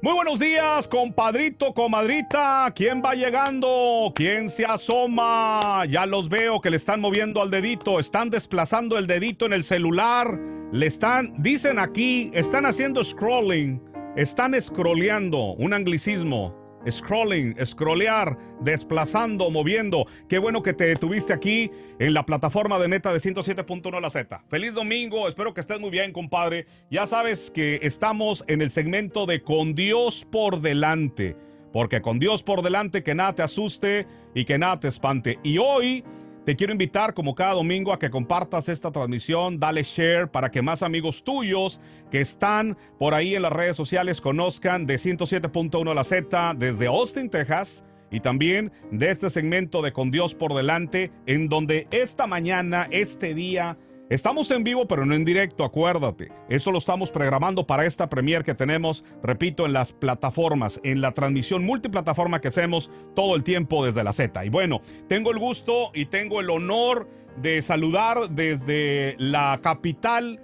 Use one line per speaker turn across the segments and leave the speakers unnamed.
Muy buenos días, compadrito, comadrita. ¿Quién va llegando? ¿Quién se asoma? Ya los veo que le están moviendo al dedito, están desplazando el dedito en el celular. Le están, dicen aquí, están haciendo scrolling, están scrolleando, un anglicismo. Scrolling, scrollear, desplazando, moviendo. Qué bueno que te detuviste aquí en la plataforma de neta de 107.1 La Z. Feliz domingo, espero que estés muy bien, compadre. Ya sabes que estamos en el segmento de Con Dios por delante. Porque con Dios por delante, que nada te asuste y que nada te espante. Y hoy te quiero invitar como cada domingo a que compartas esta transmisión, dale share para que más amigos tuyos que están por ahí en las redes sociales conozcan de 107.1 La Z desde Austin, Texas y también de este segmento de Con Dios por Delante, en donde esta mañana, este día, Estamos en vivo, pero no en directo, acuérdate. Eso lo estamos programando para esta premier que tenemos, repito, en las plataformas, en la transmisión multiplataforma que hacemos todo el tiempo desde la Z. Y bueno, tengo el gusto y tengo el honor de saludar desde la capital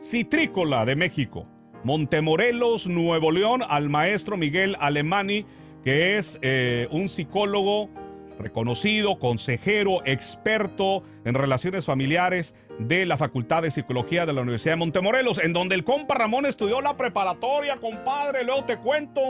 citrícola de México, Montemorelos, Nuevo León, al maestro Miguel Alemani, que es eh, un psicólogo reconocido, consejero, experto en relaciones familiares, de la Facultad de Psicología de la Universidad de Montemorelos, en donde el compa Ramón estudió la preparatoria, compadre, luego te cuento.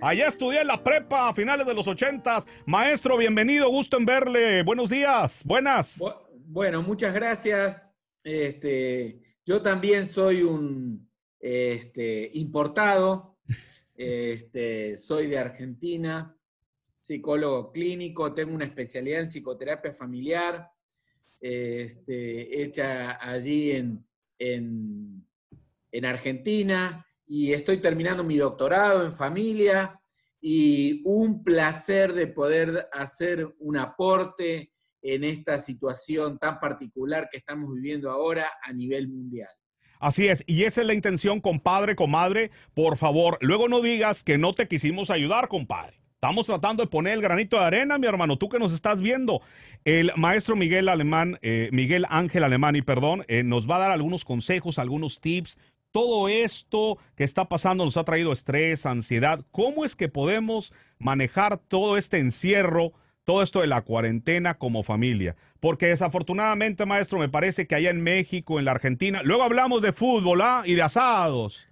Allá estudié la prepa a finales de los ochentas. Maestro, bienvenido, gusto en verle. Buenos días, buenas.
Bueno, muchas gracias. Este, yo también soy un este, importado, este, soy de Argentina, psicólogo clínico, tengo una especialidad en psicoterapia familiar este, hecha allí en, en, Argentina y estoy terminando mi doctorado en familia y un placer de poder hacer un aporte en esta situación tan particular que estamos viviendo ahora a nivel mundial.
Así es, y esa es la intención, compadre, comadre, por favor, luego no digas que no te quisimos ayudar, compadre. Estamos tratando de poner el granito de arena, mi hermano, tú que nos estás viendo. El maestro Miguel Alemán, eh, Miguel Ángel y perdón, eh, nos va a dar algunos consejos, algunos tips. Todo esto que está pasando nos ha traído estrés, ansiedad. ¿Cómo es que podemos manejar todo este encierro, todo esto de la cuarentena como familia? Porque desafortunadamente, maestro, me parece que allá en México, en la Argentina, luego hablamos de fútbol ¿ah? y de asados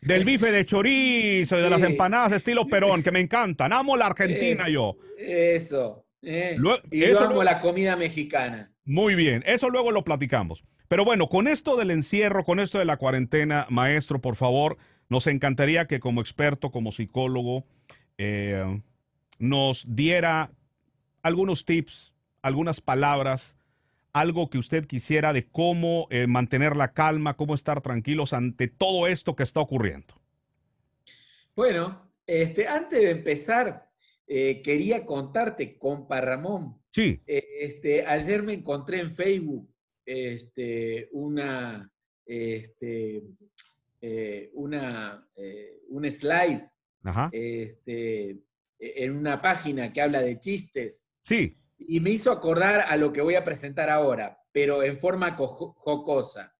del bife de chorizo y de las empanadas de estilo Perón, que me encantan. Amo la Argentina eh, yo.
Eso. Eh, y la comida mexicana.
Muy bien, eso luego lo platicamos. Pero bueno, con esto del encierro, con esto de la cuarentena, maestro, por favor, nos encantaría que como experto, como psicólogo, eh, nos diera algunos tips, algunas palabras, algo que usted quisiera de cómo eh, mantener la calma, cómo estar tranquilos ante todo esto que está ocurriendo.
Bueno, este, antes de empezar, eh, quería contarte, compa Ramón. Sí. Eh, este, ayer me encontré en Facebook este, una, este, eh, una, un slide este, en una página que habla de chistes. Sí. Y me hizo acordar a lo que voy a presentar ahora, pero en forma jocosa.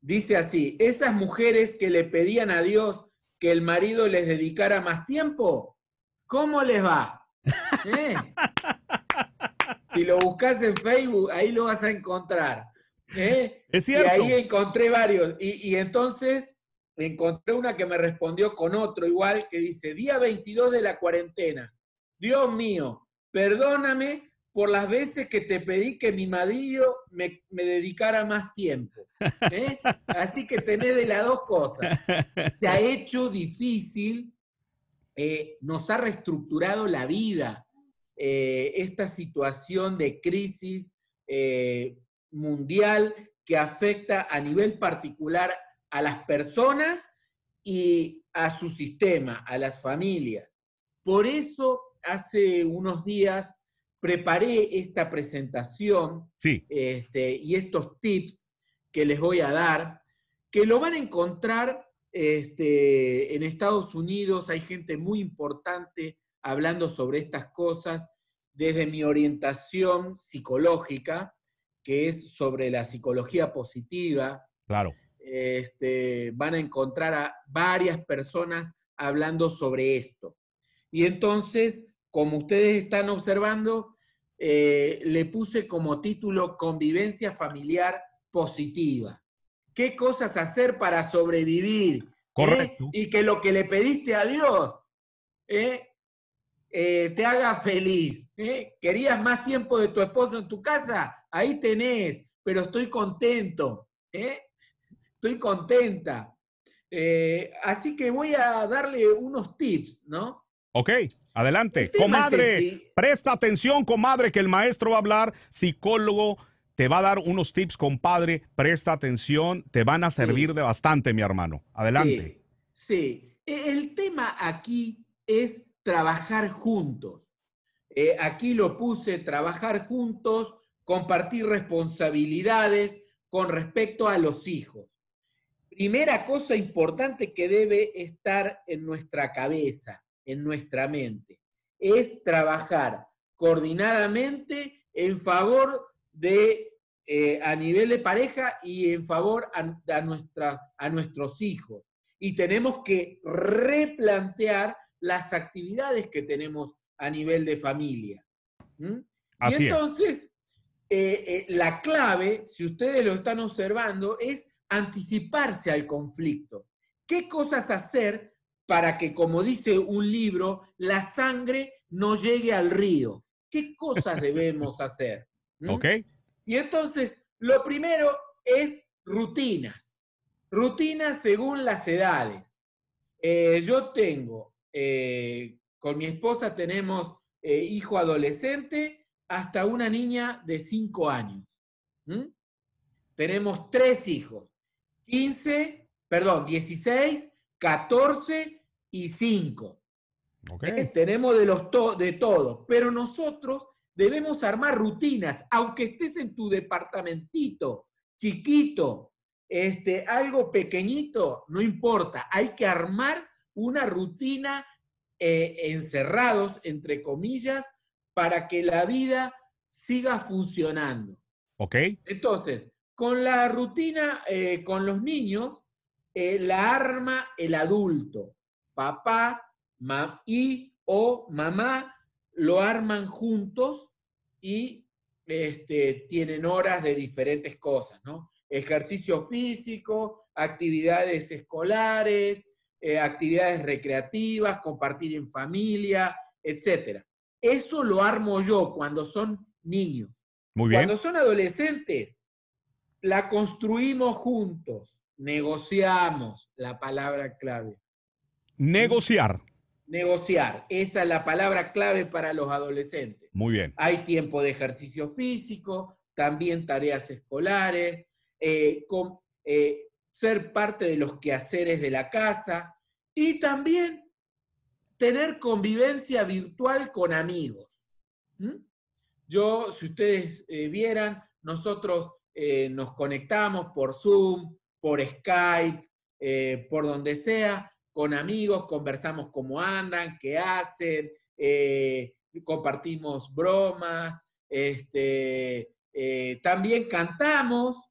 Dice así, esas mujeres que le pedían a Dios que el marido les dedicara más tiempo, ¿Cómo les va? ¿Eh? Si lo buscas en Facebook, ahí lo vas a encontrar. ¿eh? Es cierto. Y ahí encontré varios. Y, entonces encontré una que me respondió con otro igual, que dice, día 22 de la cuarentena. Dios mío, perdóname por las veces que te pedí que mi marido me, dedicara más tiempo. ¿eh? Así que tenés de las dos cosas. Se ha hecho difícil eh, nos ha reestructurado la vida. Eh, esta situación de crisis eh, mundial que afecta a nivel particular a las personas y a su sistema, a las familias. Por eso, hace unos días preparé esta presentación este, y estos tips que les voy a dar, que lo van a encontrar este, en Estados Unidos hay gente muy importante hablando sobre estas cosas desde mi orientación psicológica, que es sobre la psicología positiva. Claro. Este, van a encontrar a varias personas hablando sobre esto. Y entonces, como ustedes están observando, eh, le puse como título Convivencia Familiar Positiva qué cosas hacer para sobrevivir. ¿Eh? Correcto. Y que lo que le pediste a Dios ¿eh? Eh, te haga feliz. ¿Querías más tiempo de tu esposo en tu casa? Ahí tenés, pero estoy contento. Estoy contenta. así que voy a darle unos tips, ¿no? Ok,
adelante. Comadre, presta atención, comadre, que el maestro va a hablar, psicólogo te va a dar unos tips, compadre. Presta atención, te van a servir de bastante, mi hermano. Adelante.
Sí, e-, el tema aquí es trabajar juntos. Eh, aquí lo puse, trabajar juntos, compartir responsabilidades con respecto a los hijos. Primera cosa importante que debe estar en nuestra cabeza, en nuestra mente, es trabajar coordinadamente en favor de eh, a nivel de pareja y en favor a, nuestros hijos. Y tenemos que replantear las actividades que tenemos a nivel de familia. y entonces, eh, eh, la clave, si ustedes lo están observando, es anticiparse al conflicto. ¿Qué cosas hacer para que, como dice un libro, la sangre no llegue al río? ¿Qué cosas debemos hacer? ¿Mm? Ok. Y entonces, lo primero es rutinas. Rutinas según las edades. Eh, yo tengo, eh, con mi esposa tenemos eh, hijo adolescente hasta una niña de 5 años. Tenemos tres hijos, 15, perdón, 16, 14 y 5. tenemos de, los de todos, pero nosotros Debemos armar rutinas, aunque estés en tu departamentito, chiquito, este, algo pequeñito, no importa. Hay que armar una rutina eh, encerrados, entre comillas, para que la vida siga funcionando. Ok. Entonces, con la rutina eh, con los niños, eh, la arma el adulto, papá y o mamá lo arman juntos y este, tienen horas de diferentes cosas, ¿no? Ejercicio físico, actividades escolares, eh, actividades recreativas, compartir en familia, etcétera. Eso lo armo yo cuando son niños. Muy bien. Cuando son adolescentes, la construimos juntos, negociamos la palabra clave.
Negociar.
Negociar, esa es la palabra clave para los adolescentes. Muy bien. Hay tiempo de ejercicio físico, también tareas escolares, eh, eh, ser parte de los quehaceres de la casa y también tener convivencia virtual con amigos. Yo, si ustedes eh, vieran, nosotros nos conectamos por Zoom, por Skype, por donde sea, con amigos, conversamos cómo andan, qué hacen, eh, compartimos bromas, este, eh, también cantamos.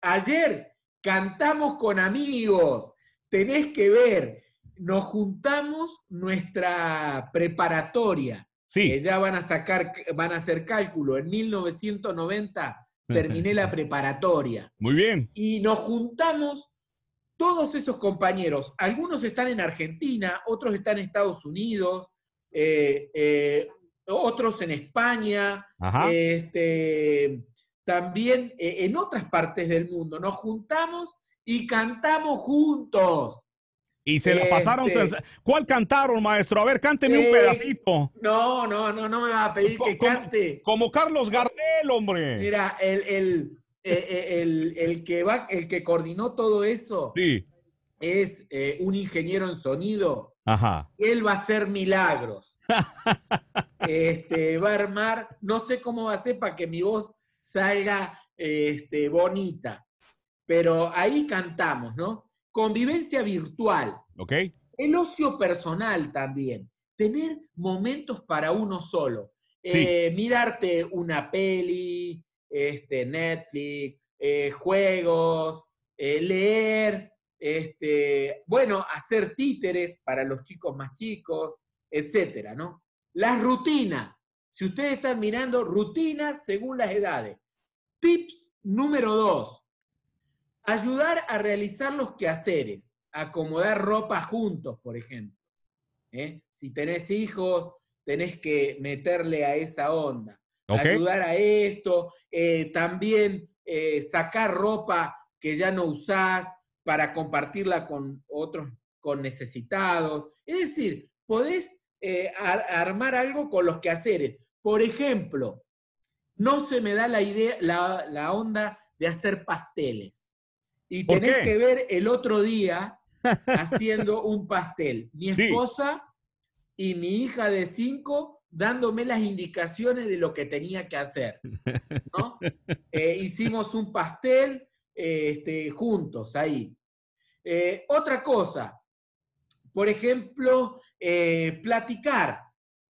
Ayer cantamos con amigos, tenés que ver, nos juntamos nuestra preparatoria. Sí. ya van a sacar, van a hacer cálculo. En 1990 terminé la preparatoria. Muy bien. Y nos juntamos todos esos compañeros, algunos están en Argentina, otros están en Estados Unidos, eh, eh, otros en España, este, también eh, en otras partes del mundo. Nos juntamos y cantamos juntos. Y se la pasaron. Este.
¿Cuál cantaron, maestro? A ver, cánteme un pedacito.
No, no, no, no me va a pedir que cante. Como, como Carlos Gardel, hombre. Mira, el, el eh, eh, el, que va, el que coordinó todo eso es eh, un ingeniero en sonido. él va a hacer milagros. este, va a armar, no sé cómo va a ser para que mi voz salga este, bonita, pero ahí cantamos, ¿no? Convivencia virtual. Ok. El ocio personal también. Tener momentos para uno solo. mirarte una peli, este, Netflix, eh, juegos, eh, leer, este, bueno, hacer títeres para los chicos más chicos, etcétera, ¿no? Las rutinas. Si ustedes están mirando, rutinas según las edades. Tips número dos. Ayudar a realizar los quehaceres. Acomodar ropa juntos, por ejemplo. ¿eh? Si tenés hijos, tenés que meterle a esa onda ayudar a esto, eh, también eh, sacar ropa que ya no usás para compartirla con otros, con necesitados. Es decir, podés eh, armar algo con los quehaceres. Por ejemplo, no se me da la idea, la, onda de hacer pasteles. Y tenés que ver el otro día haciendo un pastel. Mi esposa y mi hija de cinco dándome las indicaciones de lo que tenía que hacer. Eh, hicimos un pastel eh, este, juntos ahí. Eh, otra cosa, por ejemplo, platicar.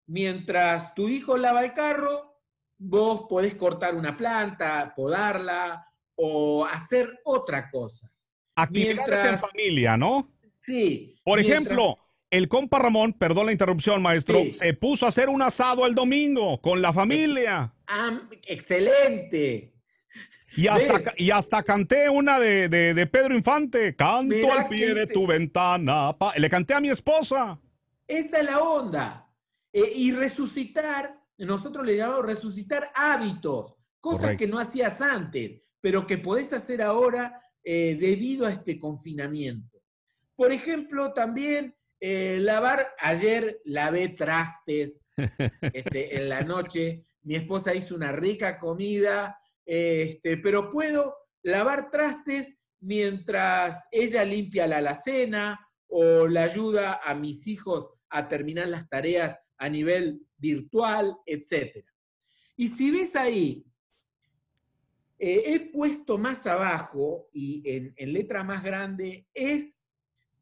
Mientras tu hijo lava el carro, vos podés cortar una planta, podarla o hacer otra cosa. Aquí mientras, en
familia, ¿no?
Sí. Por ejemplo,
el compa Ramón, perdón la interrupción, maestro, se puso a hacer un asado el domingo con la familia.
excelente.
Y hasta, y hasta canté una de, Pedro Infante,
canto al pie de tu
ventana. Le canté a mi esposa.
Esa es la onda. Eh, y resucitar, nosotros le llamamos resucitar hábitos, cosas que no hacías antes, pero que podés hacer ahora eh, debido a este confinamiento. Por ejemplo, también eh, lavar, ayer lavé trastes este, en la noche, mi esposa hizo una rica comida, este, pero puedo lavar trastes mientras ella limpia la alacena o la ayuda a mis hijos a terminar las tareas a nivel virtual, etc. Y si ves ahí, eh, he puesto más abajo y en, letra más grande, es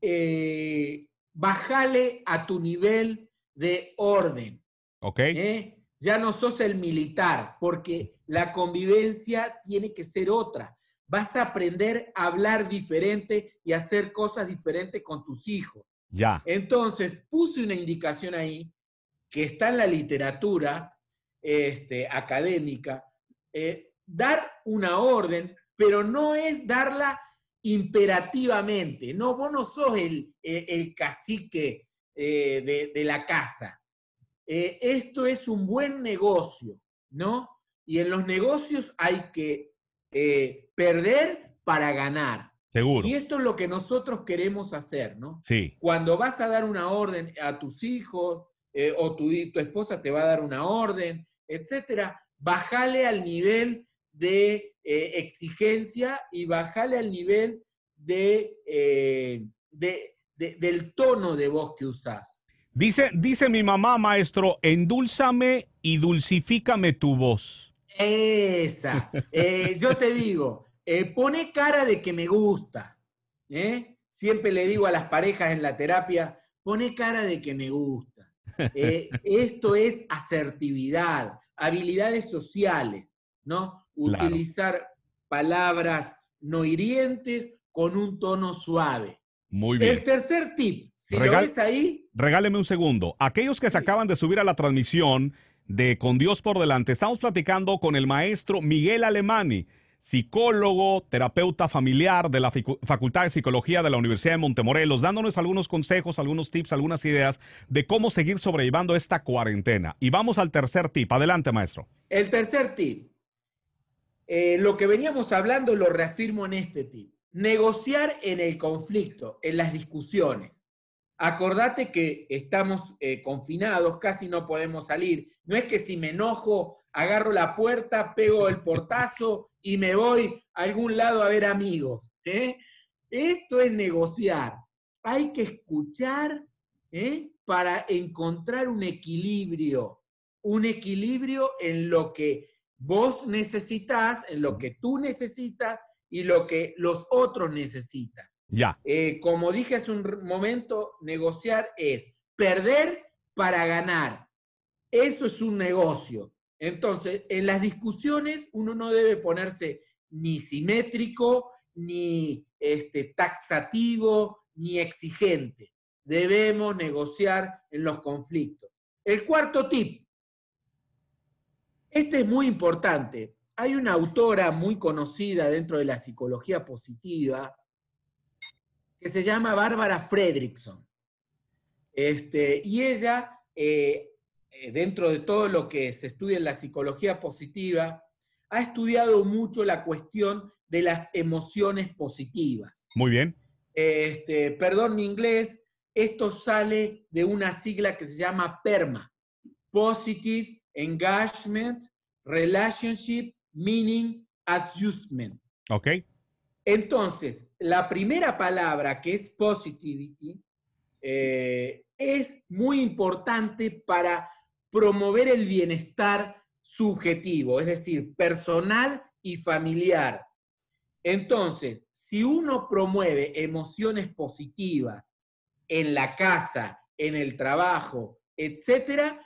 eh, bájale a tu nivel de orden. Ok. ¿eh? Ya no sos el militar, porque la convivencia tiene que ser otra. Vas a aprender a hablar diferente y hacer cosas diferentes con tus hijos. Ya. Entonces, puse una indicación ahí que está en la literatura este, académica. Eh, dar una orden, pero no es darla imperativamente. No, vos no sos el, eh, el, cacique eh, de, la casa. Eh, esto es un buen negocio, ¿no? Y en los negocios hay que perder para ganar. Seguro. Y esto es lo que nosotros queremos hacer, ¿no? Sí. Cuando vas a dar una orden a tus hijos o tu, tu esposa te va a dar una orden, etcétera, Bájale al nivel de eh, exigencia y bajarle al nivel eh, de, del tono de voz que usás.
Dice, dice mi mamá, maestro, endúlzame y dulcifícame tu voz.
Esa. Eh, yo te digo, pone cara de que me gusta. Siempre le digo a las parejas en la terapia, pone cara de que me gusta. esto es asertividad, habilidades sociales, ¿no? utilizar palabras no hirientes con un tono suave. Muy bien. El tercer tip, si lo ves ahí.
Regáleme un segundo. Aquellos que se acaban de subir a la transmisión de Con Dios por Delante, estamos platicando con el maestro Miguel Alemani, psicólogo, terapeuta familiar de la Facultad de Psicología de la Universidad de Montemorelos, dándonos algunos consejos, algunos tips, algunas ideas de cómo seguir sobrellevando esta cuarentena. Y vamos al tercer tip. Adelante, maestro.
El tercer tip, eh, lo que veníamos hablando lo reafirmo en este tipo. Negociar en el conflicto, en las discusiones. Acordate que estamos eh, confinados, casi no podemos salir. No es que si me enojo, agarro la puerta, pego el portazo y me voy a algún lado a ver amigos. ¿eh? Esto es negociar. Hay que escuchar para encontrar un equilibrio, un equilibrio en lo que vos necesitas, en lo que tú necesitas y lo que los otros necesitan. Ya. Eh, como dije hace un momento, negociar es perder para ganar. Eso es un negocio. Entonces, en las discusiones uno no debe ponerse ni simétrico, ni este, taxativo, ni exigente. Debemos negociar en los conflictos. El cuarto tip, este es muy importante. Hay una autora muy conocida dentro de la psicología positiva que se llama Bárbara Fredrickson. Este, y ella, eh, eh, dentro de todo lo que se estudia en la psicología positiva, ha estudiado mucho la cuestión de las emociones positivas. Muy bien. Este, perdón mi inglés, esto sale de una sigla que se llama PERMA, Positive engagement, relationship, meaning, adjustment. Ok. Entonces, la primera palabra que es positivity eh, es muy importante para promover el bienestar subjetivo, es decir, personal y familiar. Entonces, si uno promueve emociones positivas en la casa, en el trabajo, etcétera,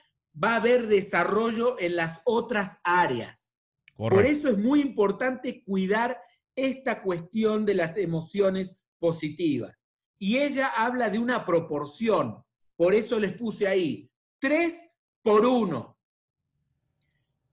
va a haber desarrollo en las otras áreas. Por eso es muy importante cuidar esta cuestión de las emociones positivas. Y ella habla de una proporción, por eso les puse ahí, tres por uno.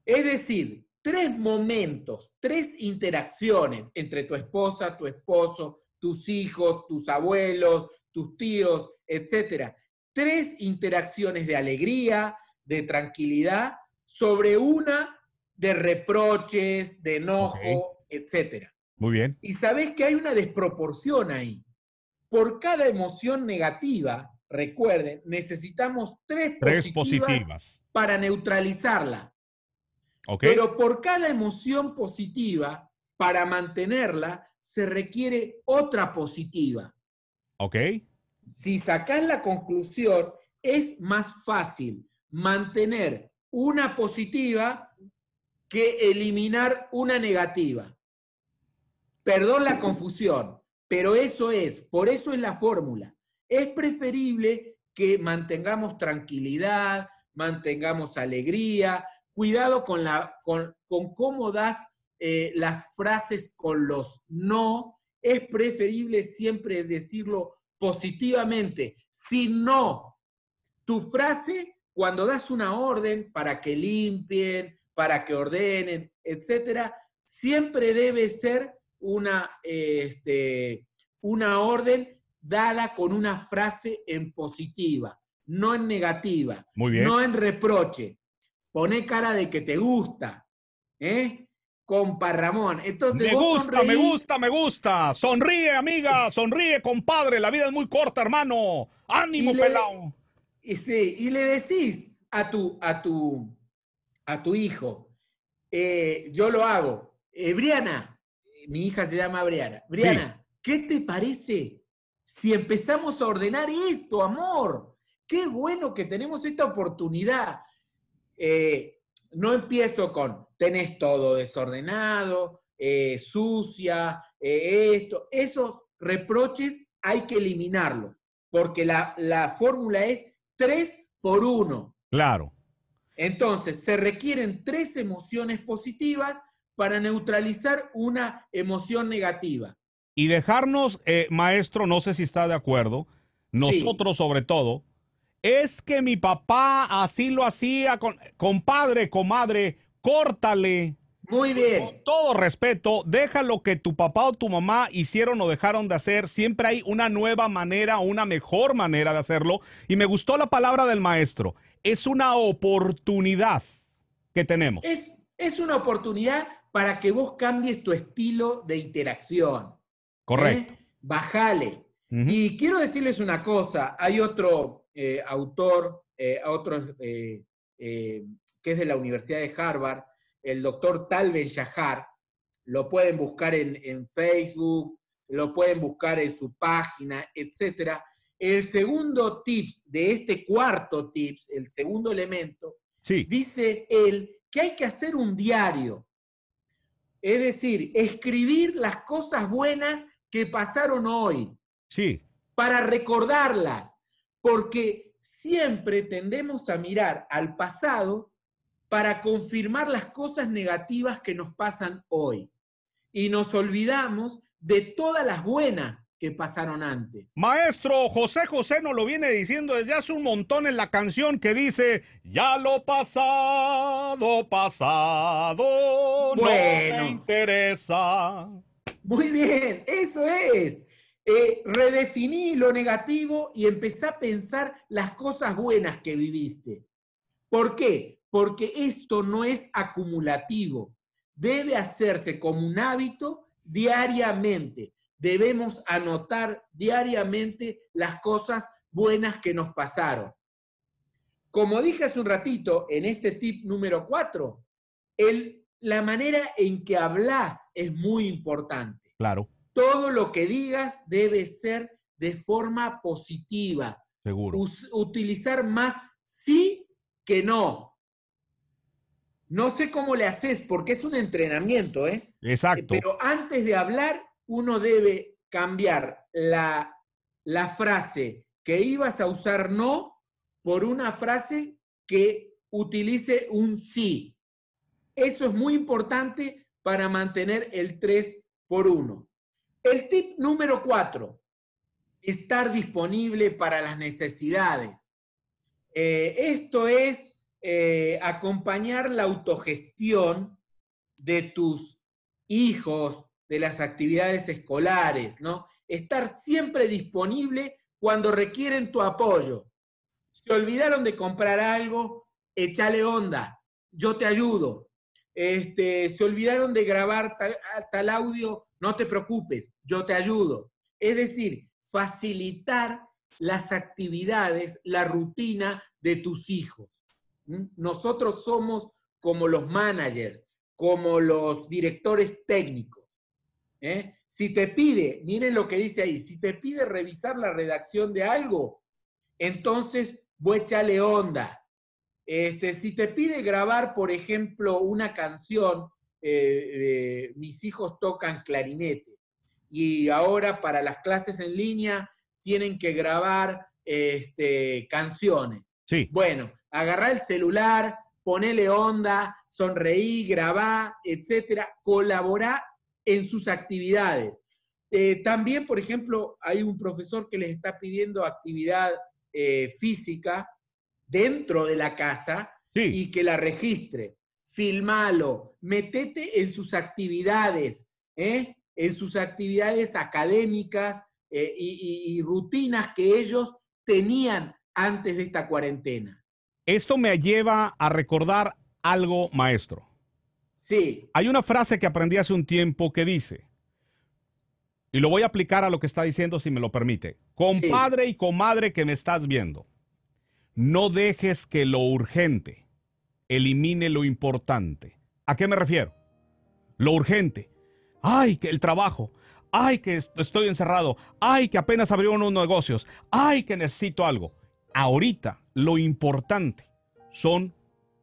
Es decir, tres momentos, tres interacciones entre tu esposa, tu esposo, tus hijos, tus abuelos, tus tíos, etc. Tres interacciones de alegría, de tranquilidad sobre una de reproches, de enojo, etc. Muy bien. Y sabes que hay una desproporción ahí. Por cada emoción negativa, recuerden, necesitamos tres, positivas, para neutralizarla. Okay. Pero por cada emoción positiva, para mantenerla, se requiere otra positiva. Ok. Si sacás la conclusión, es más fácil mantener una positiva que eliminar una negativa. Perdón la confusión, pero eso es, por eso es la fórmula. Es preferible que mantengamos tranquilidad, mantengamos alegría, cuidado con, con, cómo das eh, las frases con los no. Es preferible siempre decirlo positivamente. Si no, tu frase cuando das una orden para que limpien, para que ordenen, etcétera, siempre debe ser una, este, una orden dada con una frase en positiva, no en negativa, Muy bien. no en reproche. Pone cara de que te gusta, ¿eh? Compa Ramón. Entonces, me gusta, me gusta,
me gusta. Sonríe, amiga, sonríe,
compadre. La vida es muy corta, hermano. Ánimo, pelao. Y, le decís a tu, a tu, a tu hijo, eh, yo lo hago. Eh, Briana, mi hija se llama Briana. Briana, ¿qué te parece si empezamos a ordenar esto, amor? Qué bueno que tenemos esta oportunidad. Eh, no empiezo con, tenés todo desordenado, sucia, esto. Esos reproches hay que eliminarlos, porque la, la fórmula es Tres por uno. Claro. Entonces, se requieren tres emociones positivas para neutralizar una emoción negativa.
Y dejarnos, eh, maestro, no sé si está de acuerdo, nosotros sobre todo, es que mi papá así lo hacía, con, compadre, comadre, córtale. Muy bien. Con todo respeto, deja lo que tu papá o tu mamá hicieron o dejaron de hacer. Siempre hay una nueva manera o una mejor manera de hacerlo. Y me gustó la palabra del maestro. Es una oportunidad que tenemos.
Es, una oportunidad para que vos cambies tu estilo de interacción. ¿eh? Correcto. Bájale. Bajale. Y quiero decirles una cosa. Hay otro eh, autor, eh, otro que es de la Universidad de Harvard el doctor Tal Ben lo pueden buscar en, Facebook, lo pueden buscar en su página, etc. El segundo tips de este cuarto tips, el segundo elemento, dice él que hay que hacer un diario. Es decir, escribir las cosas buenas que pasaron hoy. Sí. Para recordarlas. Porque siempre tendemos a mirar al pasado para confirmar las cosas negativas que nos pasan hoy. Y nos olvidamos de todas las buenas que pasaron antes. Maestro, José José nos lo viene diciendo desde hace un montón en la canción que dice,
ya lo pasado, pasado, no me
interesa. Muy bien, eso es. Eh, redefiní lo negativo y empecé a pensar las cosas buenas que viviste. ¿Por qué? porque esto no es acumulativo. Debe hacerse como un hábito diariamente. Debemos anotar diariamente las cosas buenas que nos pasaron. Como dije hace un ratito, en este tip número 4, la manera en que hablas es muy importante. Claro. Todo lo que digas debe ser de forma positiva. Seguro. utilizar más sí que no. No sé cómo le haces, porque es un entrenamiento, ¿eh?
Exacto. Pero
antes de hablar, uno debe cambiar la, frase que ibas a usar no por una frase que utilice un sí. Eso es muy importante para mantener el 3 por 1. El tip número 4, estar disponible para las necesidades. Eh, esto es eh, acompañar la autogestión de tus hijos, de las actividades escolares, ¿no? Estar siempre disponible cuando requieren tu apoyo. Se olvidaron de comprar algo, échale onda, yo te ayudo. Este, se olvidaron de grabar ah, tal audio, no te preocupes, yo te ayudo. Es decir, facilitar las actividades, la rutina de tus hijos. Nosotros somos como los managers, como los directores técnicos. ¿eh? Si te pide, miren lo que dice ahí, si te pide revisar la redacción de algo, entonces, echarle onda. Este, si te pide grabar, por ejemplo, una canción, eh, mis hijos tocan clarinete y ahora para las clases en línea tienen que grabar este, canciones.
Sí. Bueno,
agarrá el celular, ponele onda, sonreí, grabá, etcétera, Colabora en sus actividades. Eh, también, por ejemplo, hay un profesor que les está pidiendo actividad eh, física dentro de la casa y que la registre. Filmalo, metete en sus actividades, ¿eh? en sus actividades académicas y, y rutinas que ellos tenían antes de esta cuarentena.
Esto me lleva a recordar algo, maestro. Sí. Hay una frase que aprendí hace un tiempo que dice, y lo voy a aplicar a lo que está diciendo si me lo permite, compadre y comadre que me estás viendo, no dejes que lo urgente elimine lo importante. ¿A qué me refiero? Lo urgente. Ay, que el trabajo. Ay, que estoy encerrado. Ay, que apenas abrieron unos negocios. Ay, que necesito algo ahorita lo importante son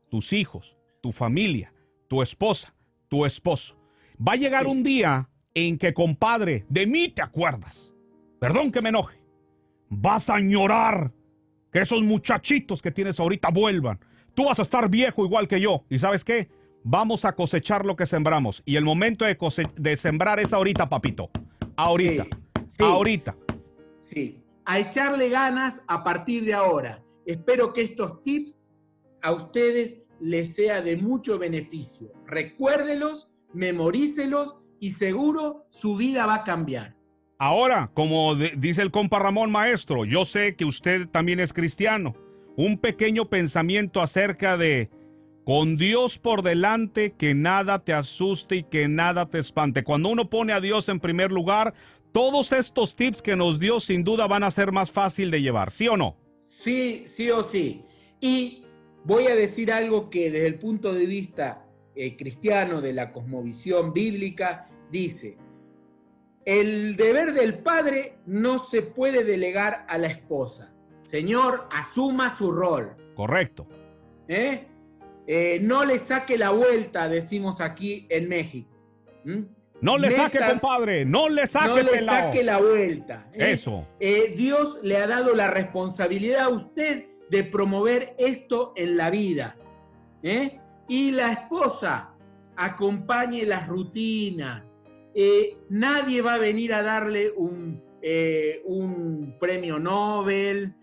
tus hijos, tu familia, tu esposa, tu esposo. Va a llegar un día en que, compadre, de mí te acuerdas. Perdón que me enoje. Vas a añorar que esos muchachitos que tienes ahorita vuelvan. Tú vas a estar viejo igual que yo. ¿Y sabes qué? Vamos a cosechar lo que sembramos. Y el momento de, de sembrar es ahorita, papito. Ahorita. ahorita.
Sí a echarle ganas a partir de ahora. Espero que estos tips a ustedes les sea de mucho beneficio. Recuérdelos, memorícelos y seguro su vida va a cambiar.
Ahora, como dice el compa Ramón Maestro, yo sé que usted también es cristiano. Un pequeño pensamiento acerca de con Dios por delante, que nada te asuste y que nada te espante. Cuando uno pone a Dios en primer lugar, todos estos tips que nos dio sin duda van a ser más fácil de llevar, ¿sí o no?
Sí, sí o sí. Y voy a decir algo que desde el punto de vista eh, cristiano, de la cosmovisión bíblica, dice, el deber del padre no se puede delegar a la esposa. Señor, asuma su rol. Correcto. ¿Eh? eh no le saque la vuelta, decimos aquí en México. ¿Mm?
No le saque, compadre, no le saque, no le saque
la vuelta. ¿eh? Eso. Eh, Dios le ha dado la responsabilidad a usted de promover esto en la vida. ¿eh? Y la esposa acompañe las rutinas. nadie va a venir a darle un, un premio Nobel,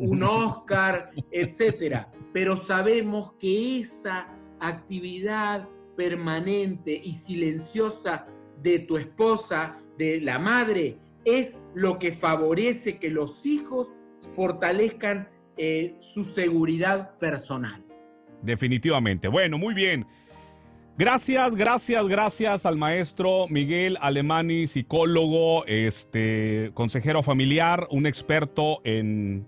un Oscar, etc. Pero sabemos que esa actividad permanente y silenciosa de tu esposa, de la madre, es lo que favorece que los hijos fortalezcan eh, su seguridad personal.
Definitivamente. Bueno, muy bien. Gracias, gracias, gracias al maestro Miguel Alemani, psicólogo, este, consejero familiar, un experto en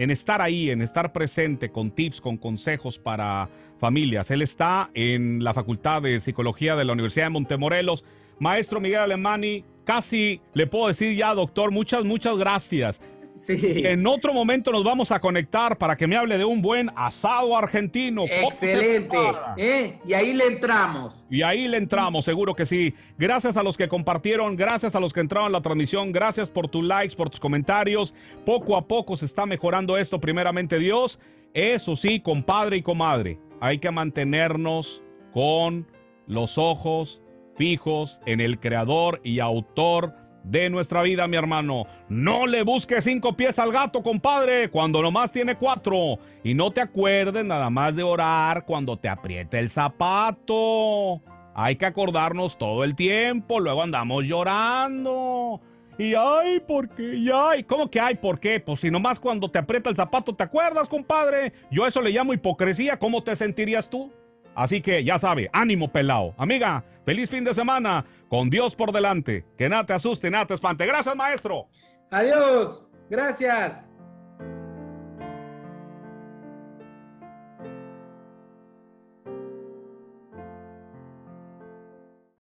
en estar ahí, en estar presente con tips, con consejos para familias. Él está en la Facultad de Psicología de la Universidad de Montemorelos. Maestro Miguel Alemani, casi le puedo decir ya, doctor, muchas, muchas gracias. En otro momento nos vamos a conectar para que me hable de un buen asado argentino. Excelente.
¿Eh? Y ahí le entramos. Y
ahí le entramos, seguro que sí. Gracias a los que compartieron, gracias a los que entraron en la transmisión, gracias por tus likes, por tus comentarios. Poco a poco se está mejorando esto, primeramente Dios. Eso sí, compadre y comadre, hay que mantenernos con los ojos fijos en el creador y autor de nuestra vida, mi hermano. No le busques cinco pies al gato, compadre, cuando nomás tiene cuatro. Y no te acuerdes nada más de orar cuando te aprieta el zapato. Hay que acordarnos todo el tiempo, luego andamos llorando. Y ay, ¿por qué? Y ay, ¿cómo que hay por qué? Pues si nomás cuando te aprieta el zapato te acuerdas, compadre. Yo eso le llamo hipocresía. ¿Cómo te sentirías tú? Así que ya sabe, ánimo pelao. Amiga, feliz fin de semana, con Dios por delante. Que nada te asuste, nada te espante. Gracias, maestro.
Adiós, gracias.